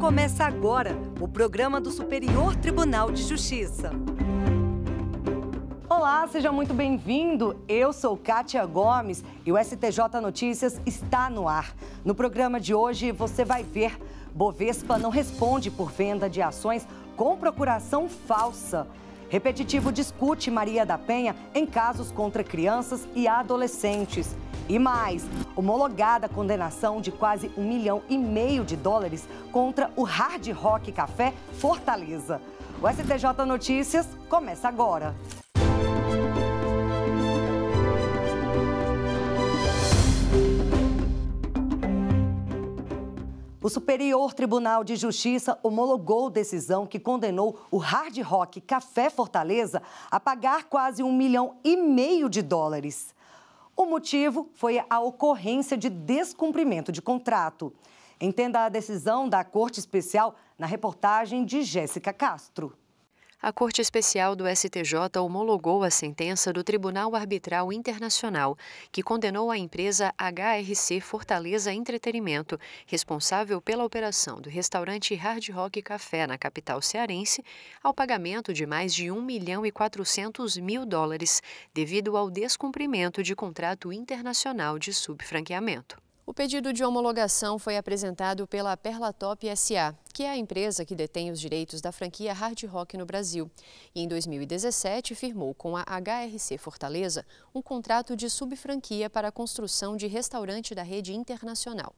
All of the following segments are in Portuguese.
Começa agora o programa do Superior Tribunal de Justiça. Olá, seja muito bem-vindo. Eu sou Kátia Gomes e o STJ Notícias está no ar. No programa de hoje você vai ver: Bovespa não responde por venda de ações com procuração falsa. Repetitivo discute Maria da Penha em casos contra crianças e adolescentes. E mais, homologada a condenação de quase um milhão e meio de dólares contra o Hard Rock Café Fortaleza. O STJ Notícias começa agora. O Superior Tribunal de Justiça homologou decisão que condenou o hard rock Café Fortaleza a pagar quase um milhão e meio de dólares. O motivo foi a ocorrência de descumprimento de contrato. Entenda a decisão da Corte Especial na reportagem de Jéssica Castro a Corte Especial do STJ homologou a sentença do Tribunal Arbitral Internacional, que condenou a empresa HRC Fortaleza Entretenimento, responsável pela operação do restaurante Hard Rock Café na capital cearense, ao pagamento de mais de 1 milhão e 400 mil dólares, devido ao descumprimento de contrato internacional de subfranqueamento. O pedido de homologação foi apresentado pela Perlatop SA, que é a empresa que detém os direitos da franquia Hard Rock no Brasil. E em 2017, firmou com a HRC Fortaleza um contrato de subfranquia para a construção de restaurante da rede internacional.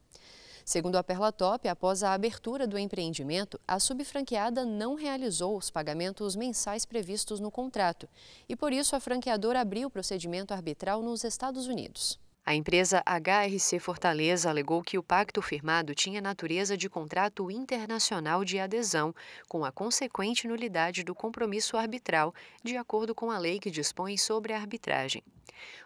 Segundo a Perlatop, após a abertura do empreendimento, a subfranqueada não realizou os pagamentos mensais previstos no contrato e, por isso, a franqueadora abriu o procedimento arbitral nos Estados Unidos. A empresa HRC Fortaleza alegou que o pacto firmado tinha natureza de contrato internacional de adesão, com a consequente nulidade do compromisso arbitral, de acordo com a lei que dispõe sobre a arbitragem.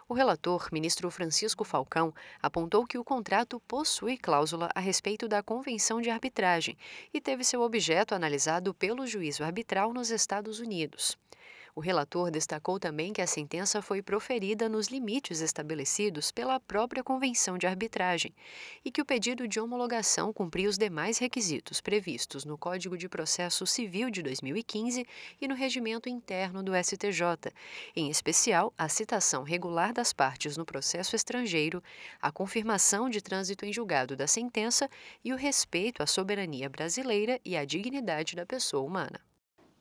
O relator, ministro Francisco Falcão, apontou que o contrato possui cláusula a respeito da convenção de arbitragem e teve seu objeto analisado pelo juízo arbitral nos Estados Unidos. O relator destacou também que a sentença foi proferida nos limites estabelecidos pela própria Convenção de Arbitragem e que o pedido de homologação cumpria os demais requisitos previstos no Código de Processo Civil de 2015 e no regimento interno do STJ, em especial a citação regular das partes no processo estrangeiro, a confirmação de trânsito em julgado da sentença e o respeito à soberania brasileira e à dignidade da pessoa humana.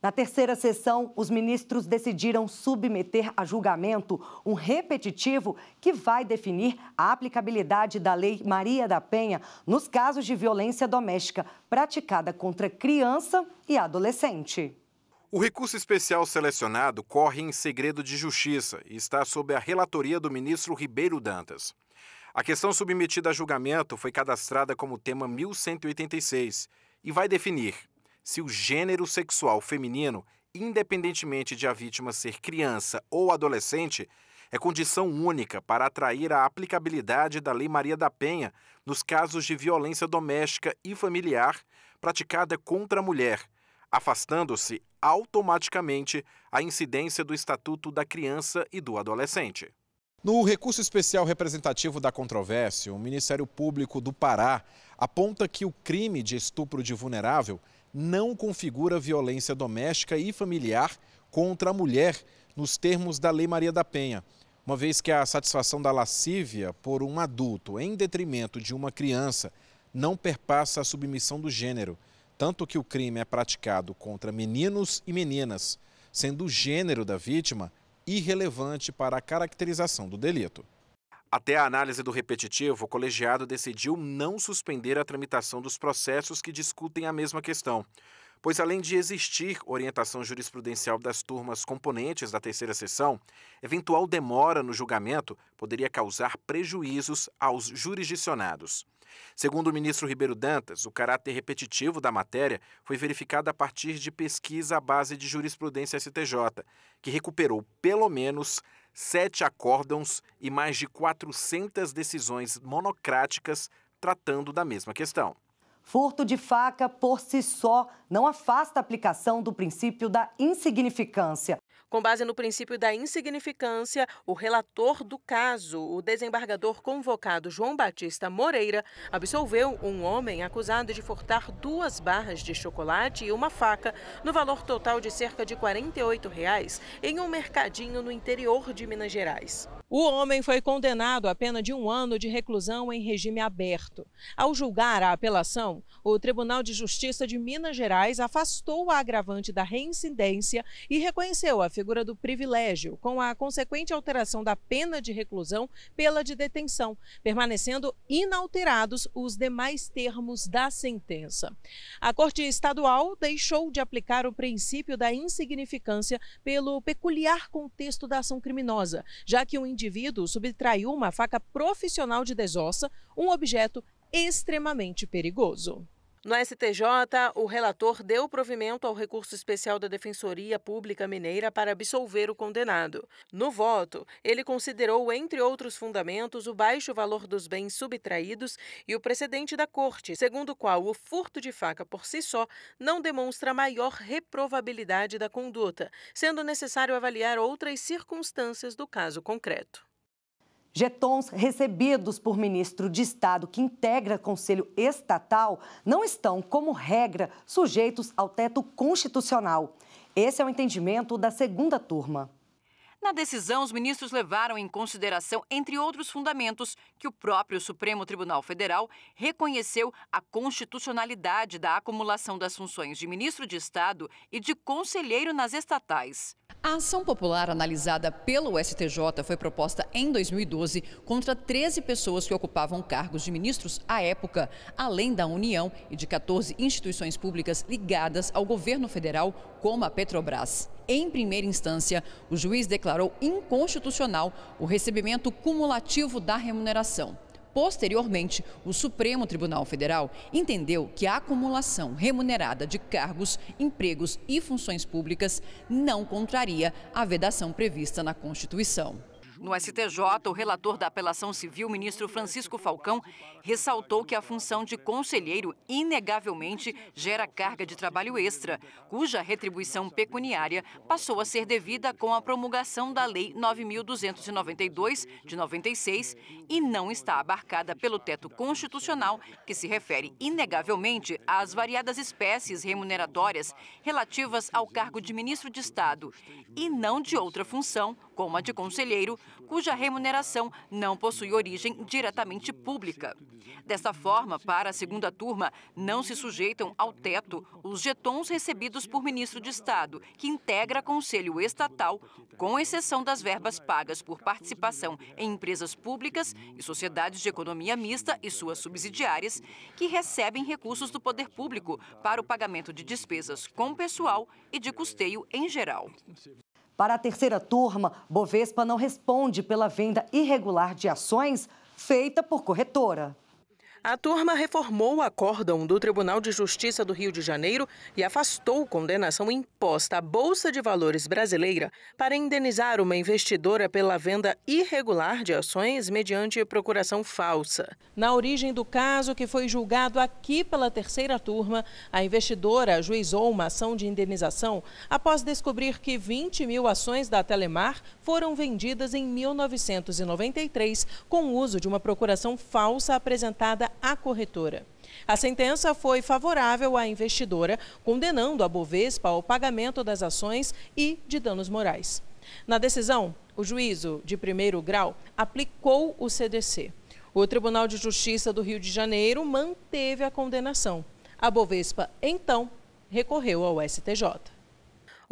Na terceira sessão, os ministros decidiram submeter a julgamento um repetitivo que vai definir a aplicabilidade da Lei Maria da Penha nos casos de violência doméstica praticada contra criança e adolescente. O recurso especial selecionado corre em segredo de justiça e está sob a relatoria do ministro Ribeiro Dantas. A questão submetida a julgamento foi cadastrada como tema 1186 e vai definir, se o gênero sexual feminino, independentemente de a vítima ser criança ou adolescente, é condição única para atrair a aplicabilidade da Lei Maria da Penha nos casos de violência doméstica e familiar praticada contra a mulher, afastando-se automaticamente a incidência do Estatuto da Criança e do Adolescente. No recurso especial representativo da controvérsia, o Ministério Público do Pará aponta que o crime de estupro de vulnerável não configura violência doméstica e familiar contra a mulher nos termos da Lei Maria da Penha, uma vez que a satisfação da lascívia por um adulto em detrimento de uma criança não perpassa a submissão do gênero, tanto que o crime é praticado contra meninos e meninas, sendo o gênero da vítima irrelevante para a caracterização do delito. Até a análise do repetitivo, o colegiado decidiu não suspender a tramitação dos processos que discutem a mesma questão pois além de existir orientação jurisprudencial das turmas componentes da terceira sessão, eventual demora no julgamento poderia causar prejuízos aos jurisdicionados. Segundo o ministro Ribeiro Dantas, o caráter repetitivo da matéria foi verificado a partir de pesquisa à base de jurisprudência STJ, que recuperou pelo menos sete acórdãos e mais de 400 decisões monocráticas tratando da mesma questão. Furto de faca por si só não afasta a aplicação do princípio da insignificância. Com base no princípio da insignificância, o relator do caso, o desembargador convocado João Batista Moreira, absolveu um homem acusado de furtar duas barras de chocolate e uma faca, no valor total de cerca de R$ 48, reais, em um mercadinho no interior de Minas Gerais. O homem foi condenado à pena de um ano de reclusão em regime aberto. Ao julgar a apelação, o Tribunal de Justiça de Minas Gerais afastou o agravante da reincidência e reconheceu a figura do privilégio, com a consequente alteração da pena de reclusão pela de detenção, permanecendo inalterados os demais termos da sentença. A Corte Estadual deixou de aplicar o princípio da insignificância pelo peculiar contexto da ação criminosa, já que o indivíduo subtraiu uma faca profissional de desossa, um objeto extremamente perigoso. No STJ, o relator deu provimento ao recurso especial da Defensoria Pública Mineira para absolver o condenado. No voto, ele considerou, entre outros fundamentos, o baixo valor dos bens subtraídos e o precedente da Corte, segundo o qual o furto de faca por si só não demonstra maior reprovabilidade da conduta, sendo necessário avaliar outras circunstâncias do caso concreto. Getons é recebidos por ministro de Estado que integra conselho estatal não estão, como regra, sujeitos ao teto constitucional. Esse é o entendimento da segunda turma. Na decisão, os ministros levaram em consideração, entre outros fundamentos, que o próprio Supremo Tribunal Federal reconheceu a constitucionalidade da acumulação das funções de ministro de Estado e de conselheiro nas estatais. A ação popular analisada pelo STJ foi proposta em 2012 contra 13 pessoas que ocupavam cargos de ministros à época, além da União e de 14 instituições públicas ligadas ao governo federal, como a Petrobras. Em primeira instância, o juiz declarou declarou inconstitucional o recebimento cumulativo da remuneração. Posteriormente, o Supremo Tribunal Federal entendeu que a acumulação remunerada de cargos, empregos e funções públicas não contraria a vedação prevista na Constituição. No STJ, o relator da apelação civil, ministro Francisco Falcão, ressaltou que a função de conselheiro inegavelmente gera carga de trabalho extra, cuja retribuição pecuniária passou a ser devida com a promulgação da Lei 9.292, de 96, e não está abarcada pelo teto constitucional, que se refere inegavelmente às variadas espécies remuneratórias relativas ao cargo de ministro de Estado, e não de outra função como a de conselheiro, cuja remuneração não possui origem diretamente pública. Desta forma, para a segunda turma, não se sujeitam ao teto os jetons recebidos por ministro de Estado, que integra conselho estatal, com exceção das verbas pagas por participação em empresas públicas e sociedades de economia mista e suas subsidiárias, que recebem recursos do poder público para o pagamento de despesas com pessoal e de custeio em geral. Para a terceira turma, Bovespa não responde pela venda irregular de ações feita por corretora. A turma reformou o acórdão do Tribunal de Justiça do Rio de Janeiro e afastou condenação imposta à Bolsa de Valores brasileira para indenizar uma investidora pela venda irregular de ações mediante procuração falsa. Na origem do caso, que foi julgado aqui pela terceira turma, a investidora ajuizou uma ação de indenização após descobrir que 20 mil ações da Telemar foram vendidas em 1993 com o uso de uma procuração falsa apresentada à corretora. A sentença foi favorável à investidora, condenando a Bovespa ao pagamento das ações e de danos morais. Na decisão, o juízo de primeiro grau aplicou o CDC. O Tribunal de Justiça do Rio de Janeiro manteve a condenação. A Bovespa, então, recorreu ao STJ.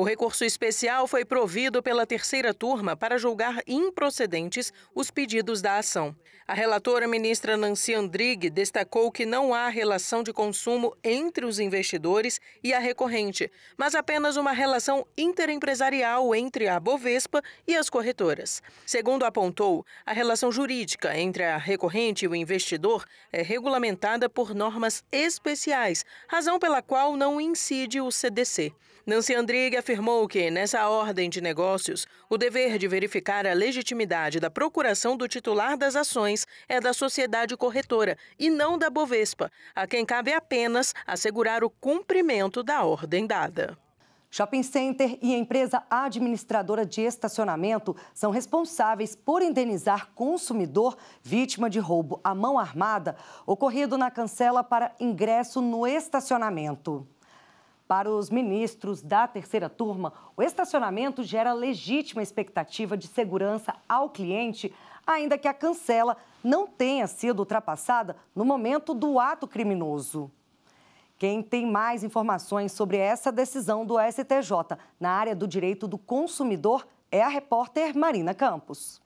O recurso especial foi provido pela terceira turma para julgar improcedentes os pedidos da ação. A relatora ministra Nancy Andrighi destacou que não há relação de consumo entre os investidores e a recorrente, mas apenas uma relação interempresarial entre a Bovespa e as corretoras. Segundo apontou, a relação jurídica entre a recorrente e o investidor é regulamentada por normas especiais, razão pela qual não incide o CDC. Nancy Andrighi afirmou que, nessa ordem de negócios, o dever de verificar a legitimidade da procuração do titular das ações é da sociedade corretora e não da Bovespa, a quem cabe apenas assegurar o cumprimento da ordem dada. Shopping center e empresa administradora de estacionamento são responsáveis por indenizar consumidor vítima de roubo à mão armada ocorrido na cancela para ingresso no estacionamento. Para os ministros da terceira turma, o estacionamento gera legítima expectativa de segurança ao cliente, ainda que a cancela não tenha sido ultrapassada no momento do ato criminoso. Quem tem mais informações sobre essa decisão do STJ na área do direito do consumidor é a repórter Marina Campos.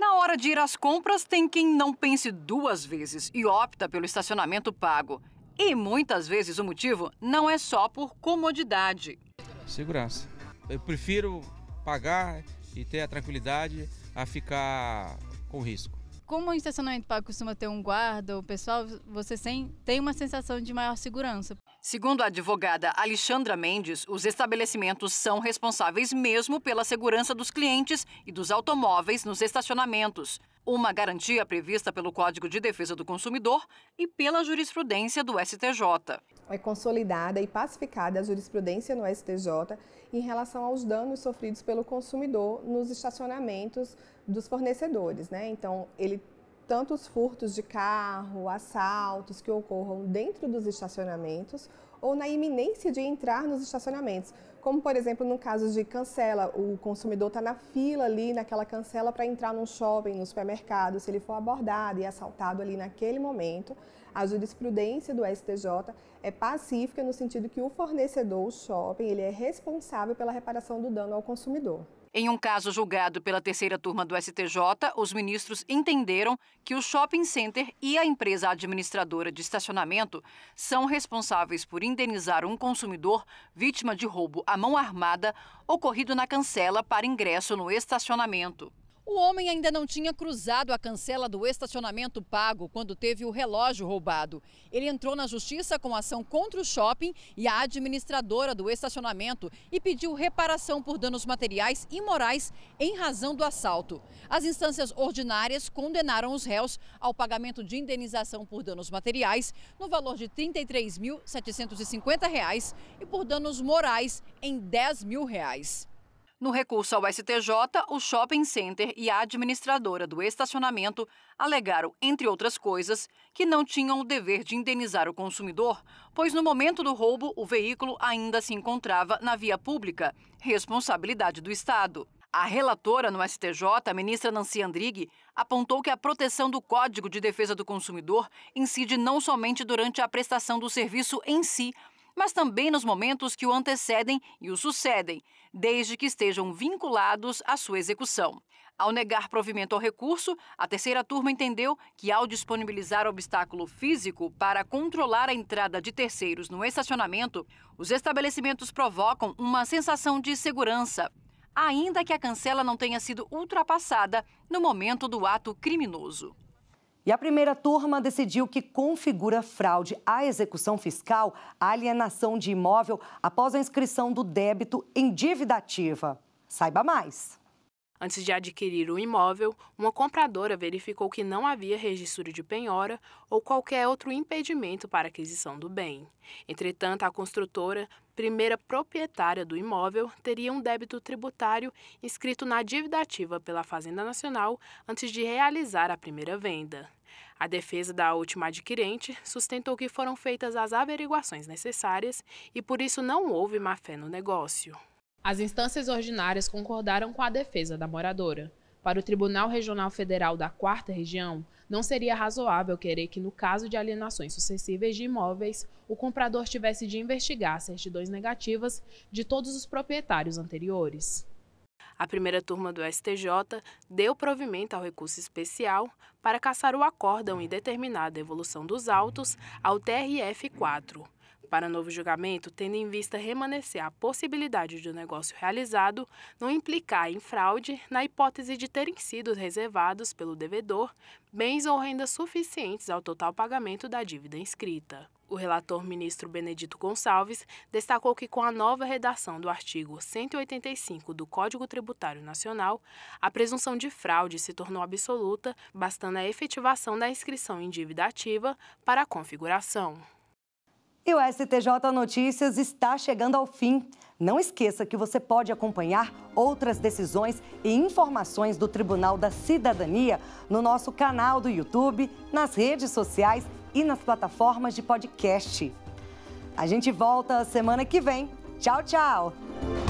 Na hora de ir às compras, tem quem não pense duas vezes e opta pelo estacionamento pago. E muitas vezes o motivo não é só por comodidade. Segurança. Eu prefiro pagar e ter a tranquilidade a ficar com risco. Como o estacionamento pago costuma ter um guarda, o pessoal, você tem uma sensação de maior segurança. Segundo a advogada Alexandra Mendes, os estabelecimentos são responsáveis mesmo pela segurança dos clientes e dos automóveis nos estacionamentos. Uma garantia prevista pelo Código de Defesa do Consumidor e pela jurisprudência do STJ. É consolidada e pacificada a jurisprudência no STJ em relação aos danos sofridos pelo consumidor nos estacionamentos dos fornecedores. Né? Então, ele tanto os furtos de carro, assaltos que ocorram dentro dos estacionamentos ou na iminência de entrar nos estacionamentos, como por exemplo no caso de cancela, o consumidor está na fila ali naquela cancela para entrar num shopping, no supermercado, se ele for abordado e assaltado ali naquele momento, a jurisprudência do STJ é pacífica no sentido que o fornecedor, o shopping, ele é responsável pela reparação do dano ao consumidor. Em um caso julgado pela terceira turma do STJ, os ministros entenderam que o shopping center e a empresa administradora de estacionamento são responsáveis por indenizar um consumidor vítima de roubo à mão armada ocorrido na cancela para ingresso no estacionamento. O homem ainda não tinha cruzado a cancela do estacionamento pago quando teve o relógio roubado. Ele entrou na justiça com ação contra o shopping e a administradora do estacionamento e pediu reparação por danos materiais e morais em razão do assalto. As instâncias ordinárias condenaram os réus ao pagamento de indenização por danos materiais no valor de R$ 33.750 e por danos morais em R$ 10 mil. Reais. No recurso ao STJ, o shopping center e a administradora do estacionamento alegaram, entre outras coisas, que não tinham o dever de indenizar o consumidor, pois no momento do roubo o veículo ainda se encontrava na via pública, responsabilidade do Estado. A relatora no STJ, a ministra Nancy Andrighi, apontou que a proteção do Código de Defesa do Consumidor incide não somente durante a prestação do serviço em si, mas também nos momentos que o antecedem e o sucedem, desde que estejam vinculados à sua execução. Ao negar provimento ao recurso, a terceira turma entendeu que, ao disponibilizar obstáculo físico para controlar a entrada de terceiros no estacionamento, os estabelecimentos provocam uma sensação de segurança, ainda que a cancela não tenha sido ultrapassada no momento do ato criminoso. E a primeira turma decidiu que configura fraude à execução fiscal alienação de imóvel após a inscrição do débito em dívida ativa. Saiba mais. Antes de adquirir o imóvel, uma compradora verificou que não havia registro de penhora ou qualquer outro impedimento para a aquisição do bem. Entretanto, a construtora, primeira proprietária do imóvel, teria um débito tributário inscrito na dívida ativa pela Fazenda Nacional antes de realizar a primeira venda. A defesa da última adquirente sustentou que foram feitas as averiguações necessárias e por isso não houve má fé no negócio. As instâncias ordinárias concordaram com a defesa da moradora. Para o Tribunal Regional Federal da Quarta Região, não seria razoável querer que, no caso de alienações sucessivas de imóveis, o comprador tivesse de investigar certidões negativas de todos os proprietários anteriores. A primeira turma do STJ deu provimento ao recurso especial para caçar o acórdão e determinar a devolução dos autos ao TRF 4. Para novo julgamento, tendo em vista remanescer a possibilidade de o um negócio realizado não implicar em fraude na hipótese de terem sido reservados pelo devedor bens ou rendas suficientes ao total pagamento da dívida inscrita. O relator ministro Benedito Gonçalves destacou que, com a nova redação do artigo 185 do Código Tributário Nacional, a presunção de fraude se tornou absoluta, bastando a efetivação da inscrição em dívida ativa para a configuração. E o STJ Notícias está chegando ao fim. Não esqueça que você pode acompanhar outras decisões e informações do Tribunal da Cidadania no nosso canal do YouTube, nas redes sociais e nas plataformas de podcast. A gente volta semana que vem. Tchau, tchau!